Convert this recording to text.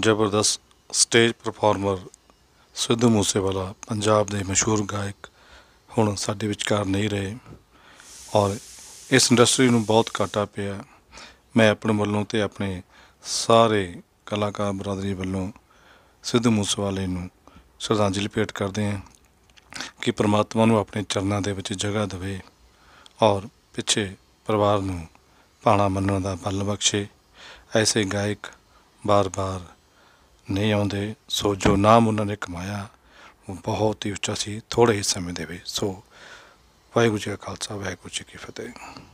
ਜ਼ਬਰਦਸਤ stage performer Sidhu Moosewala Punjab ਦੇ ਮਸ਼ਹੂਰ ਗਾਇਕ ਹੁਣ ਸਾਡੇ ਵਿਚਕਾਰ ਨਹੀਂ ਰਹੇ ਔਰ ਇਸ ਇੰਡਸਟਰੀ ਨੂੰ ਬਹੁਤ ਘਾਟਾ ਪਿਆ ਮੈਂ ਆਪਣੇ ਵੱਲੋਂ ਤੇ ਆਪਣੇ ਸਾਰੇ ਕਲਾਕਾਰ ਬਰਾਦਰੀ ਵੱਲੋਂ ਸਿੱਧੂ ਮੂਸੇਵਾਲੇ ਨੂੰ ਸ਼ਰਧਾਂਜਲੀ ਭੇਟ ਕਰਦੇ ਹਾਂ ਕਿ ਪ੍ਰਮਾਤਮਾ ਨੂੰ ਆਪਣੇ ਚਰਨਾਂ ਦੇ ਵਿੱਚ ਜਗ੍ਹਾ ਦੇਵੇ ਔਰ ਪਿੱਛੇ ਪਰਿਵਾਰ ਨੂੰ ਪਾਣਾ ਮੰਨਣ ਦਾ ਬਲ ਬਖਸ਼ੇ ਐਸੇ ਗਾਇਕ ਬਾਰ-ਬਾਰ ਨਹੀਂ ਆਉਂਦੇ ਸੋ ਜੋ ਨਾਮ ਉਹਨਾਂ ਨੇ ਕਮਾਇਆ ਉਹ ਬਹੁਤ ਹੀ ਉੱਚਾ ਸੀ ਥੋੜੇ ਹੀ ਸਮੇਂ ਦੇ ਵਿੱਚ ਸੋ ਵਾਹਿਗੁਰੂ ਜੀ ਕਾ ਖਾਲਸਾ ਵਾਹਿਗੁਰੂ ਜੀ ਕੀ ਫਤਿਹ